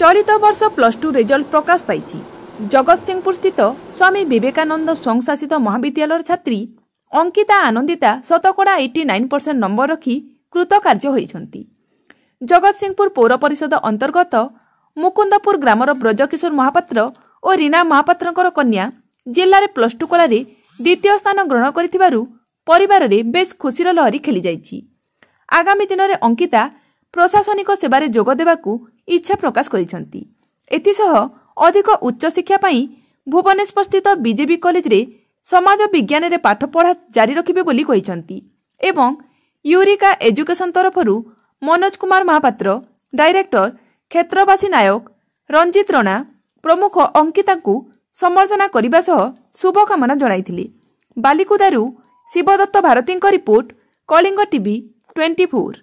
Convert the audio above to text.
চলিত বর্ষ plus two result প্রকাশ পাইছে স্থিত স্বামী বিবেকানন্দ স্বংশাসিত মহাবিদ্যালয়ের ছাত্রী অঙ্কিতা আনন্দিতা শতকড়া এইটি নাইন পরসেন্ট নম্বর রাখি কৃতকার্য হয়েছেন জগৎসিংপুর পৌর পরিষদ অন্তর্গত মুকুন্দপুর গ্রামর ব্রজকিশোর মহাপাত্র ও রীনা মহাপাত্রঙ্কর কন্যা জেলার প্লস টু কলার দ্বিতীয় স্থান গ্রহণ করে পরিবারের বেশ খুশির লহরি খেলি যাই আগামী দিনের অঙ্কিতা প্রশাসনিক সেবার যোগ দেওয়া ଇଚ୍ଛା ପ୍ରକାଶ କରିଛନ୍ତି ଏଥିସହ ଅଧିକ ଉଚ୍ଚଶିକ୍ଷା ପାଇଁ ଭୁବନେଶ୍ୱରସ୍ଥିତ ବିଜେପି କଲେଜରେ ସମାଜ ବିଜ୍ଞାନରେ ପାଠପଢ଼ା ଜାରି ରଖିବେ ବୋଲି କହିଛନ୍ତି ଏବଂ ୟୁରିକା ଏଜୁକେସନ ତରଫରୁ ମନୋଜ କୁମାର ମହାପାତ୍ର ଡାଇରେକ୍ଟର କ୍ଷେତ୍ରବାସୀ ନାୟକ ରଞ୍ଜିତ ରଣା ପ୍ରମୁଖ ଅଙ୍କିତାଙ୍କୁ ସମର୍ଥନା କରିବା ସହ ଶୁଭକାମନା ଜଣାଇଥିଲେ ବାଲିକୁଦାରୁ ଶିବଦତ୍ତ ଭାରତୀଙ୍କ report Kalinga TV twenty four